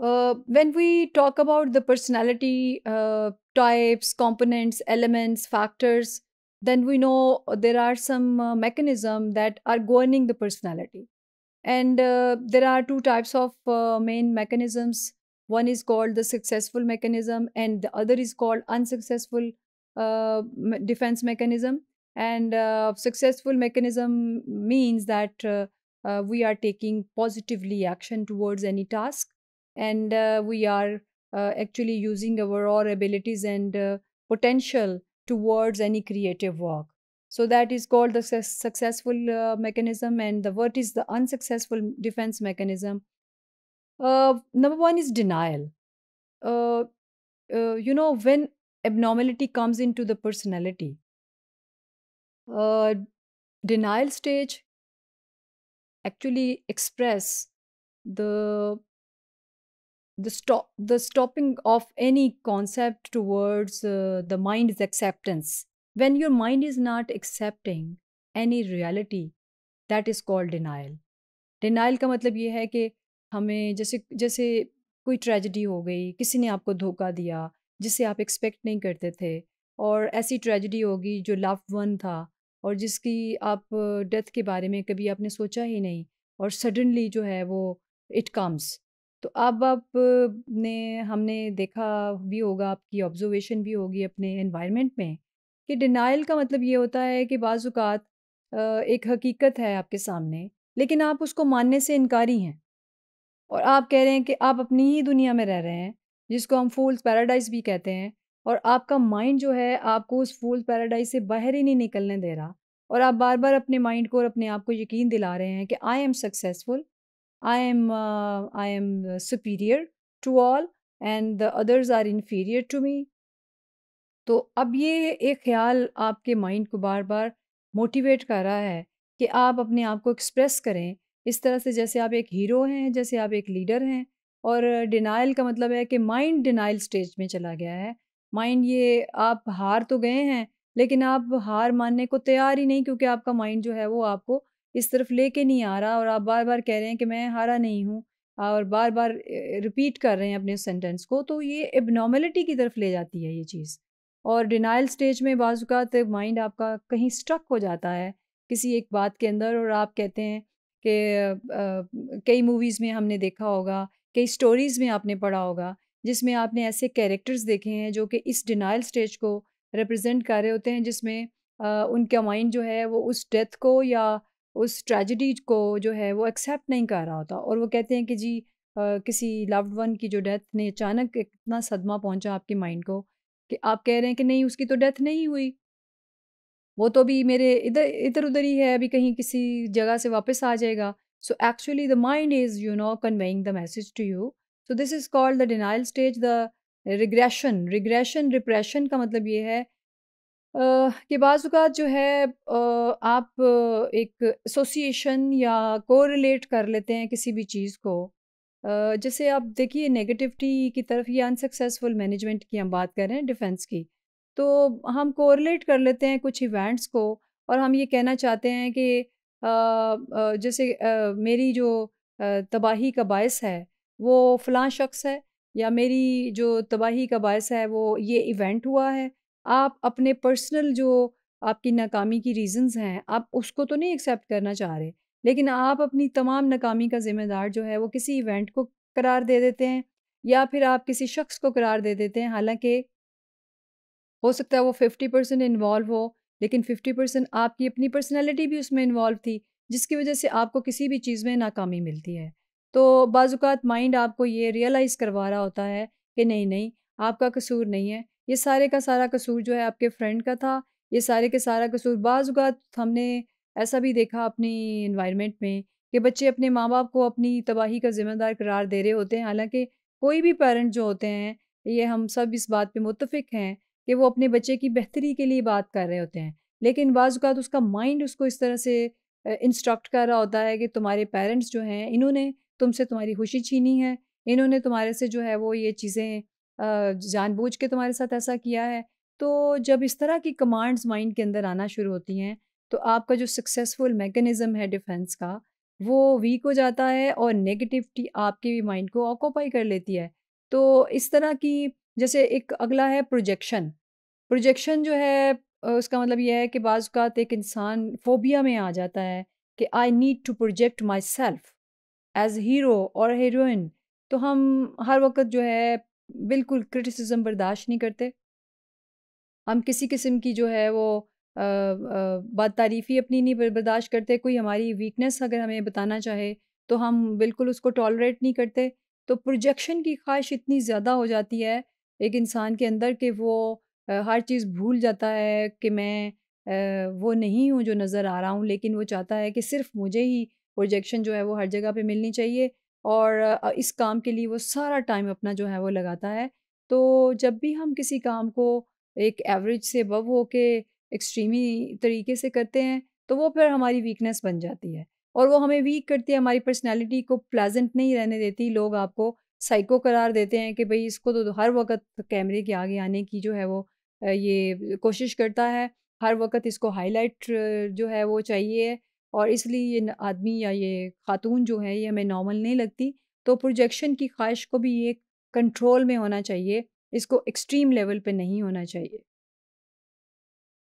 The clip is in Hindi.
Uh, when we talk about the personality uh, types, components, elements, factors, then we know uh, there are some uh, that are governing the personality. And uh, there are two types of uh, main mechanisms. One is called the successful mechanism and the other is called unsuccessful defense mechanism. And successful mechanism means that we are taking positively action towards any task and uh, we are uh, actually using our raw abilities and uh, potential towards any creative work. So that is called the su successful uh, mechanism and the what is the unsuccessful defense mechanism. Uh, number one is denial. Uh, you know, when abnormality comes into the personality, denial stage actually express the the stop the stopping of any concept towards uh, the mind's acceptance when your mind is not accepting any reality that is called denial denial ka matlab ye hai ki hame jaise jaise koi tragedy ho gayi kisi ne aapko dhoka diya jisse aap expect nahi karte the aur aisi tragedy hogi jo loved one tha aur jiski aap death ke bare mein kabhi aapne socha hi nahi aur suddenly jo hai wo it comes तो अब आप ने हमने देखा भी होगा, आपकी ऑब्ज़र्वेशन भी होगी अपने एनवायरनमेंट में, कि डिनाइल का मतलब ये होता है कि बाज़ात एक हकीकत है आपके सामने, लेकिन आप उसको मानने से इनकारी हैं। और आप कह रहे हैं कि आप अपनी ही दुनिया में रह रहे हैं, जिसको हम फूल्स पैराडाइज़ भी कहते हैं और आपका माइंड जो है, आपको उस फूल्स पैराडाइज़ से बाहर ही नहीं निकलने दे रहा और आप बार-बार अपने माइंड को और अपने आप को यकीन दिला रहे हैं कि I am successful i am uh, i am superior to all and the others are inferior to me तो अब ये एक ख्याल आपके माइंड को बार बार मोटिवेट कर रहा है कि आप अपने आप को एक्सप्रेस करें इस तरह से जैसे आप एक हीरो हैं जैसे आप एक लीडर हैं और डिनाइल का मतलब है कि माइंड डिनाइल स्टेज में चला गया है माइंड ये आप हार तो गए हैं लेकिन आप हार मानने को तैयार ही नहीं क्योंकि आपका माइंड जो है वो आपको इस तरफ लेके नहीं आ रहा और आप बार बार कह रहे हैं कि मैं हारा नहीं हूँ और बार बार रिपीट कर रहे हैं अपने सेंटेंस को तो ये एबनॉर्मेलिटी की तरफ ले जाती है ये चीज़ और डिनाइल स्टेज में बाज़ात माइंड आपका कहीं स्ट्रक हो जाता है किसी एक बात के अंदर और आप कहते हैं कि कई मूवीज़ में हमने देखा होगा कई स्टोरीज़ में आपने पढ़ा होगा जिसमें आपने ऐसे कैरेक्टर्स देखे हैं जो कि इस डिनाइल स्टेज को रिप्रेजेंट कर रहे होते हैं जिसमें आ, उनका माइंड जो है वो उस डेथ को या उस ट्रेजिडी को जो है वो एक्सेप्ट नहीं कर रहा होता और वो कहते हैं कि जी Uh, किसी लव्ड वन की जो डेथ ने अचानक इतना सदमा पहुंचा आपके माइंड को कि आप कह रहे हैं कि नहीं उसकी तो डेथ नहीं हुई वो तो अभी मेरे इधर इधर उधर ही है अभी कहीं किसी जगह से वापस आ जाएगा so actually the mind is you know conveying the message to you so this is called the denial stage the regression regression repression का मतलब ये है Uh, के बाज़ात जो है आप एक एसोसिएशन या कोरिलेट कर लेते हैं किसी भी चीज़ को जैसे आप देखिए नेगेटिविटी की तरफ या अनसक्सेसफुल मैनेजमेंट की हम बात कर रहे हैं डिफेंस की तो हम कोरिलेट कर लेते हैं कुछ इवेंट्स को और हम ये कहना चाहते हैं कि जैसे मेरी जो तबाही का बायस है वो फ़लाँ शख्स है या मेरी जो तबाही का बायस है वो ये इवेंट हुआ है आप अपने पर्सनल जो आपकी नाकामी की रीजंस हैं आप उसको तो नहीं एक्सेप्ट करना चाह रहे लेकिन आप अपनी तमाम नाकामी का ज़िम्मेदार जो है वो किसी इवेंट को करार दे देते हैं या फिर आप किसी शख्स को करार दे देते हैं हालांकि हो सकता है वो फिफ्टी परसेंट इन्वॉल्व हो लेकिन फिफ्टी परसेंट आपकी अपनी पर्सनैलिटी भी उसमें इन्वॉल्व थी जिसकी वजह से आपको किसी भी चीज़ में नाकामी मिलती है तो बाज़ात माइंड आपको ये रियलाइज़ करवा रहा होता है कि नहीं नहीं आपका कसूर नहीं है ये सारे का सारा कसूर जो है आपके फ्रेंड का था ये सारे के सारा कसूर बाज़ात हमने ऐसा भी देखा अपनी इन्वायरमेंट में कि बच्चे अपने माँ बाप को अपनी तबाही का ज़िम्मेदार करार दे रहे होते हैं हालांकि कोई भी पेरेंट जो होते हैं ये हम सब इस बात पे मुतफिक हैं कि वो अपने बच्चे की बेहतरी के लिए बात कर रहे होते हैं लेकिन बाज़ात तो उसका माइंड उसको इस तरह से इंस्ट्रक्ट कर रहा होता है कि तुम्हारे पेरेंट्स जो हैं इन्होंने तुमसे तुम्हारी खुशी छीनी है इन्होंने तुम्हारे से जो है वो ये चीज़ें जानबूझ के तुम्हारे साथ ऐसा किया है तो जब इस तरह की कमांड्स माइंड के अंदर आना शुरू होती हैं तो आपका जो सक्सेसफुल मैकेनिज़्म है डिफेंस का वो वीक हो जाता है और नेगेटिविटी आपके भी माइंड को ऑक्यूपाई कर लेती है तो इस तरह की जैसे एक अगला है प्रोजेक्शन प्रोजेक्शन जो है उसका मतलब यह है कि बाज़ात एक इंसान फोबिया में आ जाता है कि I need to project myself as hero और हीरोइन तो हम हर वक्त जो है बिल्कुल क्रिटिसिज्म बर्दाश्त नहीं करते हम किसी किस्म की जो है वो बात तारीफ़ी अपनी नहीं बर्दाश्त करते कोई हमारी वीकनेस अगर हमें बताना चाहे तो हम बिल्कुल उसको टॉलरेट नहीं करते तो प्रोजेक्शन की ख्वाहिश इतनी ज़्यादा हो जाती है एक इंसान के अंदर कि वो हर चीज़ भूल जाता है कि मैं वो नहीं हूँ जो नज़र आ रहा हूँ लेकिन वो चाहता है कि सिर्फ मुझे ही प्रोजेक्शन जो है वो हर जगह पे मिलनी चाहिए और इस काम के लिए वो सारा टाइम अपना जो है वो लगाता है तो जब भी हम किसी काम को एक एवरेज से बव हो के एक्सट्रीमी तरीके से करते हैं तो वो फिर हमारी वीकनेस बन जाती है और वो हमें वीक करती है हमारी पर्सनैलिटी को प्लेजेंट नहीं रहने देती लोग आपको साइको करार देते हैं कि भाई इसको तो, तो हर वक्त कैमरे के आगे आने की जो है वो ये कोशिश करता है हर वक्त इसको हाईलाइट जो है वो चाहिए और इसलिए ये आदमी या ये खातून जो है ये हमें नॉर्मल नहीं लगती तो प्रोजेक्शन की ख्वाहिश को भी ये कंट्रोल में होना चाहिए इसको एक्सट्रीम लेवल पे नहीं होना चाहिए